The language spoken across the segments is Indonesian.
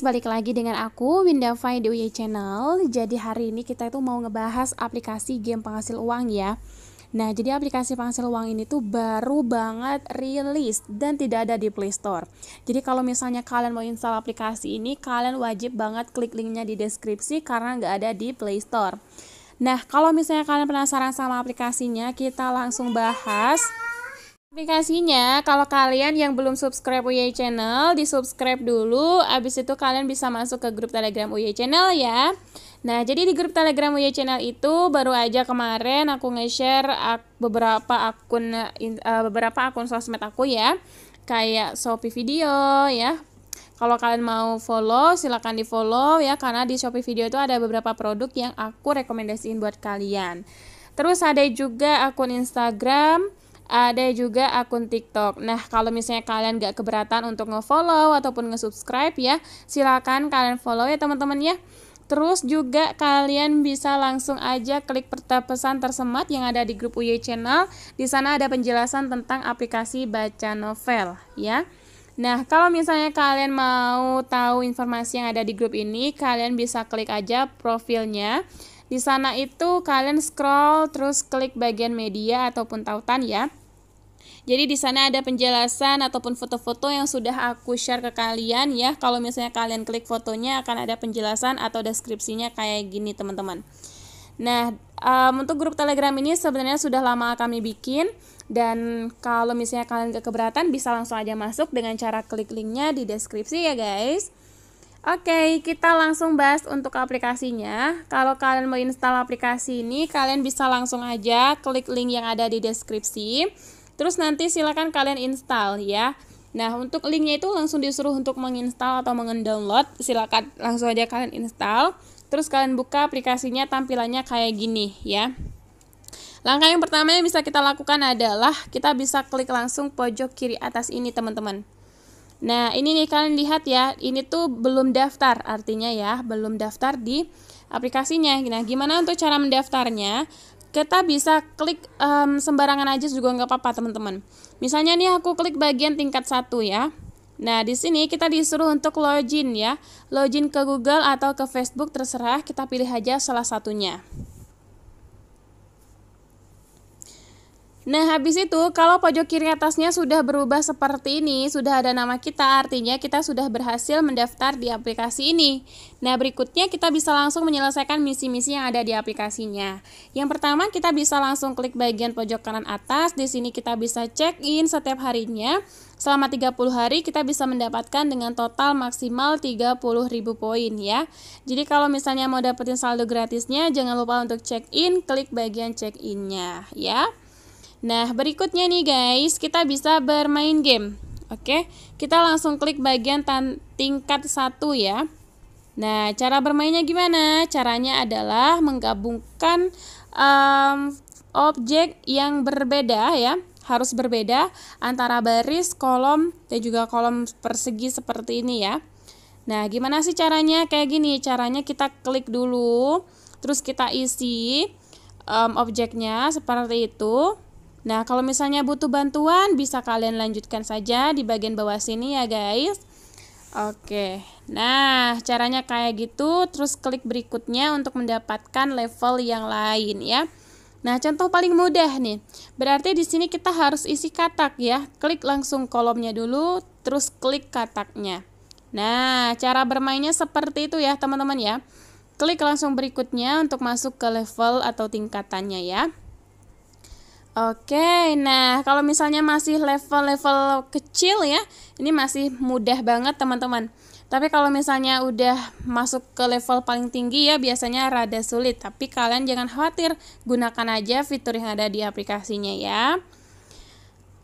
balik lagi dengan aku Winda Fai di UY Channel. Jadi hari ini kita itu mau ngebahas aplikasi game penghasil uang ya. Nah, jadi aplikasi penghasil uang ini tuh baru banget rilis dan tidak ada di Play Store. Jadi kalau misalnya kalian mau install aplikasi ini, kalian wajib banget klik linknya di deskripsi karena nggak ada di Play Store. Nah, kalau misalnya kalian penasaran sama aplikasinya, kita langsung bahas. Aplikasinya, kalau kalian yang belum subscribe UY Channel, di-subscribe dulu, abis itu kalian bisa masuk ke grup Telegram UY Channel ya. Nah, jadi di grup Telegram UY Channel itu baru aja kemarin aku nge-share ak beberapa akun uh, beberapa akun sosmed aku ya, kayak Shopee Video ya. Kalau kalian mau follow, silahkan di-follow ya, karena di Shopee Video itu ada beberapa produk yang aku rekomendasiin buat kalian. Terus ada juga akun Instagram, ada juga akun TikTok. Nah, kalau misalnya kalian gak keberatan untuk nge-follow ataupun nge-subscribe ya, silakan kalian follow ya teman-teman ya. Terus juga kalian bisa langsung aja klik peta pesan tersemat yang ada di grup UY Channel. Di sana ada penjelasan tentang aplikasi baca novel ya. Nah, kalau misalnya kalian mau tahu informasi yang ada di grup ini, kalian bisa klik aja profilnya. Di sana itu kalian scroll terus klik bagian media ataupun tautan ya. Jadi di sana ada penjelasan ataupun foto-foto yang sudah aku share ke kalian ya. Kalau misalnya kalian klik fotonya akan ada penjelasan atau deskripsinya kayak gini teman-teman. Nah, um, untuk grup Telegram ini sebenarnya sudah lama kami bikin dan kalau misalnya kalian keberatan bisa langsung aja masuk dengan cara klik linknya di deskripsi ya guys. Oke, kita langsung bahas untuk aplikasinya. Kalau kalian mau install aplikasi ini, kalian bisa langsung aja klik link yang ada di deskripsi. Terus nanti silakan kalian install ya. Nah, untuk linknya itu langsung disuruh untuk menginstal atau mengendownload Silakan langsung aja kalian install. Terus kalian buka aplikasinya tampilannya kayak gini ya. Langkah yang pertama yang bisa kita lakukan adalah kita bisa klik langsung pojok kiri atas ini teman-teman. Nah, ini nih kalian lihat ya, ini tuh belum daftar artinya ya, belum daftar di aplikasinya. Nah, gimana untuk cara mendaftarnya? kita bisa klik um, sembarangan aja juga nggak apa-apa teman-teman. Misalnya nih aku klik bagian tingkat satu ya. Nah, di sini kita disuruh untuk login ya. Login ke Google atau ke Facebook terserah, kita pilih aja salah satunya. Nah, habis itu kalau pojok kiri atasnya sudah berubah seperti ini, sudah ada nama kita, artinya kita sudah berhasil mendaftar di aplikasi ini. Nah, berikutnya kita bisa langsung menyelesaikan misi-misi yang ada di aplikasinya. Yang pertama, kita bisa langsung klik bagian pojok kanan atas. Di sini kita bisa check-in setiap harinya. Selama 30 hari kita bisa mendapatkan dengan total maksimal ribu poin ya. Jadi kalau misalnya mau dapetin saldo gratisnya, jangan lupa untuk check-in, klik bagian check-innya ya. Nah, berikutnya nih guys, kita bisa bermain game. Oke, kita langsung klik bagian tingkat satu ya. Nah, cara bermainnya gimana? Caranya adalah menggabungkan um, objek yang berbeda ya. Harus berbeda antara baris, kolom, dan juga kolom persegi seperti ini ya. Nah, gimana sih caranya? Kayak gini, caranya kita klik dulu, terus kita isi um, objeknya seperti itu. Nah, kalau misalnya butuh bantuan, bisa kalian lanjutkan saja di bagian bawah sini ya, guys. Oke, nah caranya kayak gitu, terus klik berikutnya untuk mendapatkan level yang lain ya. Nah, contoh paling mudah nih. Berarti di sini kita harus isi katak ya. Klik langsung kolomnya dulu, terus klik kataknya. Nah, cara bermainnya seperti itu ya, teman-teman ya. Klik langsung berikutnya untuk masuk ke level atau tingkatannya ya. Oke, nah kalau misalnya masih level-level kecil ya, ini masih mudah banget teman-teman. Tapi kalau misalnya udah masuk ke level paling tinggi ya biasanya rada sulit. Tapi kalian jangan khawatir, gunakan aja fitur yang ada di aplikasinya ya.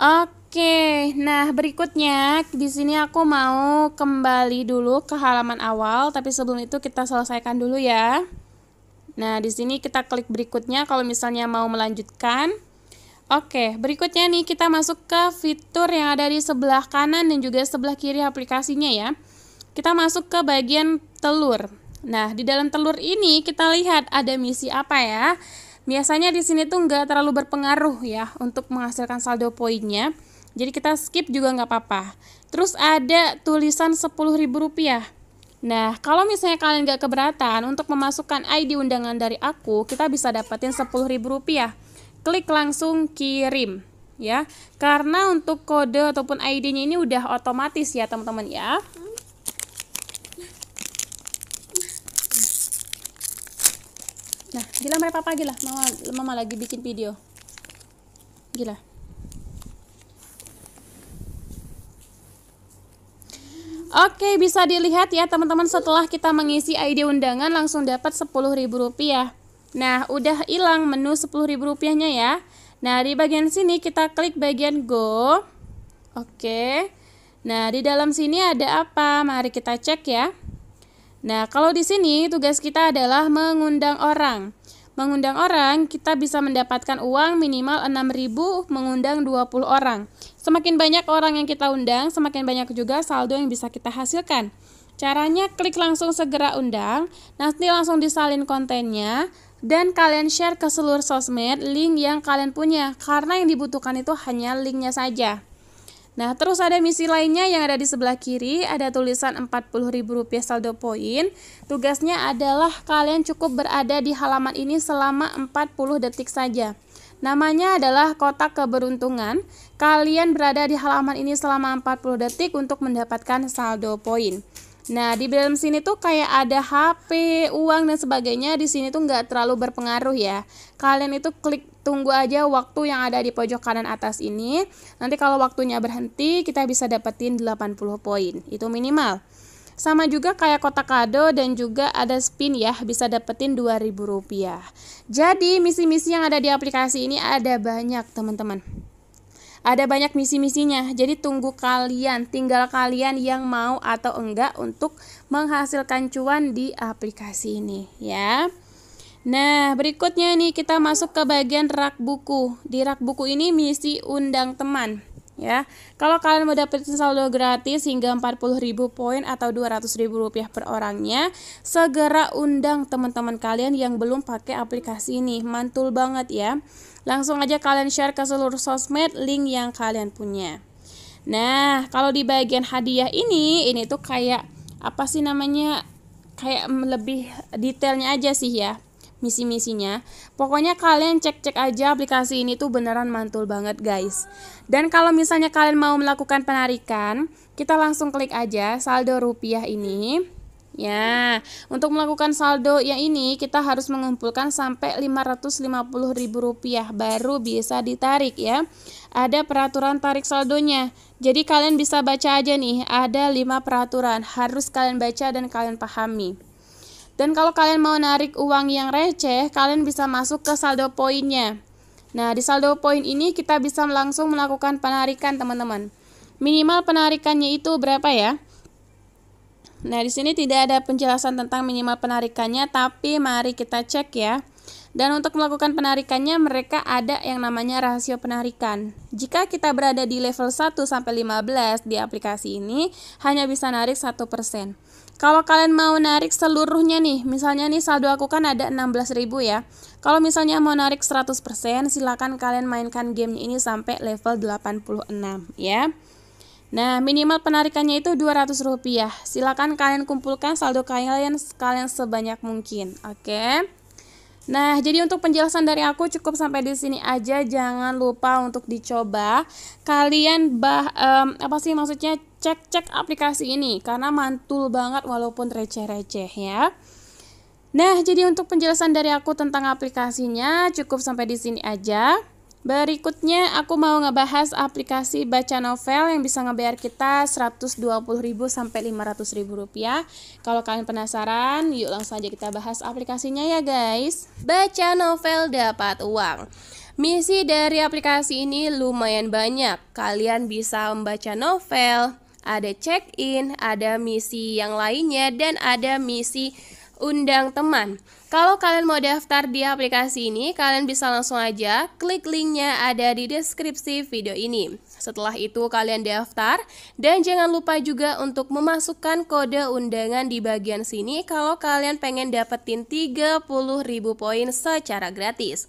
Oke, nah berikutnya di sini aku mau kembali dulu ke halaman awal, tapi sebelum itu kita selesaikan dulu ya. Nah, di sini kita klik berikutnya kalau misalnya mau melanjutkan. Oke, berikutnya nih kita masuk ke fitur yang ada di sebelah kanan dan juga sebelah kiri aplikasinya ya. Kita masuk ke bagian telur. Nah, di dalam telur ini kita lihat ada misi apa ya. Biasanya di sini tuh nggak terlalu berpengaruh ya untuk menghasilkan saldo poinnya. Jadi kita skip juga nggak apa-apa. Terus ada tulisan Rp10.000. Nah, kalau misalnya kalian nggak keberatan untuk memasukkan ID undangan dari aku, kita bisa dapetin Rp10.000 klik langsung kirim ya. Karena untuk kode ataupun ID-nya ini udah otomatis ya, teman-teman ya. Nah, gila mereka papa gila. Mama, mama lagi bikin video. Gila. Oke, bisa dilihat ya teman-teman setelah kita mengisi ID undangan langsung dapat rp rupiah. Nah, udah hilang menu Rp10.000 rupiahnya ya. Nah, di bagian sini kita klik bagian go. Oke. Nah, di dalam sini ada apa? Mari kita cek ya. Nah, kalau di sini tugas kita adalah mengundang orang. Mengundang orang, kita bisa mendapatkan uang minimal 6.000 mengundang 20 orang. Semakin banyak orang yang kita undang, semakin banyak juga saldo yang bisa kita hasilkan. Caranya klik langsung segera undang, nanti langsung disalin kontennya, dan kalian share ke seluruh sosmed link yang kalian punya karena yang dibutuhkan itu hanya linknya saja. Nah, terus ada misi lainnya yang ada di sebelah kiri, ada tulisan Rp40.000 saldo poin. Tugasnya adalah kalian cukup berada di halaman ini selama 40 detik saja. Namanya adalah kotak keberuntungan. Kalian berada di halaman ini selama 40 detik untuk mendapatkan saldo poin. Nah, di dalam sini tuh kayak ada HP, uang dan sebagainya di sini tuh nggak terlalu berpengaruh ya. Kalian itu klik tunggu aja waktu yang ada di pojok kanan atas ini. Nanti kalau waktunya berhenti, kita bisa dapetin 80 poin. Itu minimal. Sama juga kayak kotak kado dan juga ada spin ya, bisa dapetin 2.000 rupiah Jadi, misi-misi yang ada di aplikasi ini ada banyak, teman-teman. Ada banyak misi-misinya, jadi tunggu kalian, tinggal kalian yang mau atau enggak untuk menghasilkan cuan di aplikasi ini ya. Nah, berikutnya nih kita masuk ke bagian rak buku. Di rak buku ini misi undang teman ya. Kalau kalian mau dapetin saldo gratis hingga 40.000 poin atau 200.000 rupiah per orangnya, segera undang teman-teman kalian yang belum pakai aplikasi ini. Mantul banget ya. Langsung aja kalian share ke seluruh sosmed link yang kalian punya. Nah, kalau di bagian hadiah ini, ini tuh kayak apa sih namanya? Kayak lebih detailnya aja sih ya misi-misinya. Pokoknya kalian cek-cek aja aplikasi ini tuh beneran mantul banget guys. Dan kalau misalnya kalian mau melakukan penarikan, kita langsung klik aja saldo rupiah ini. Ya, untuk melakukan saldo yang ini kita harus mengumpulkan sampai Rp550.000 baru bisa ditarik ya. Ada peraturan tarik saldonya. Jadi kalian bisa baca aja nih, ada 5 peraturan harus kalian baca dan kalian pahami. Dan kalau kalian mau narik uang yang receh, kalian bisa masuk ke saldo poinnya. Nah, di saldo poin ini kita bisa langsung melakukan penarikan, teman-teman. Minimal penarikannya itu berapa ya? Nah, di sini tidak ada penjelasan tentang minimal penarikannya, tapi mari kita cek ya. Dan untuk melakukan penarikannya, mereka ada yang namanya rasio penarikan. Jika kita berada di level 1 sampai 15 di aplikasi ini, hanya bisa narik 1%. Kalau kalian mau narik seluruhnya nih, misalnya nih saldo aku kan ada 16.000 ya. Kalau misalnya mau narik 100%, silakan kalian mainkan gamenya ini sampai level 86 ya. Nah, minimal penarikannya itu Rp200. Silakan kalian kumpulkan saldo kalian kalian sebanyak mungkin. Oke. Okay? Nah, jadi untuk penjelasan dari aku cukup sampai di sini aja. Jangan lupa untuk dicoba. Kalian bah um, apa sih maksudnya cek-cek aplikasi ini karena mantul banget walaupun receh-receh ya. Nah, jadi untuk penjelasan dari aku tentang aplikasinya cukup sampai di sini aja. Berikutnya aku mau ngebahas aplikasi baca novel yang bisa ngebayar kita 120.000 sampai 500.000 rupiah. Kalau kalian penasaran, yuk langsung aja kita bahas aplikasinya ya guys. Baca novel dapat uang. Misi dari aplikasi ini lumayan banyak. Kalian bisa membaca novel, ada check-in, ada misi yang lainnya dan ada misi undang teman. Kalau kalian mau daftar di aplikasi ini, kalian bisa langsung aja klik linknya ada di deskripsi video ini. Setelah itu kalian daftar dan jangan lupa juga untuk memasukkan kode undangan di bagian sini kalau kalian pengen dapetin 30.000 poin secara gratis.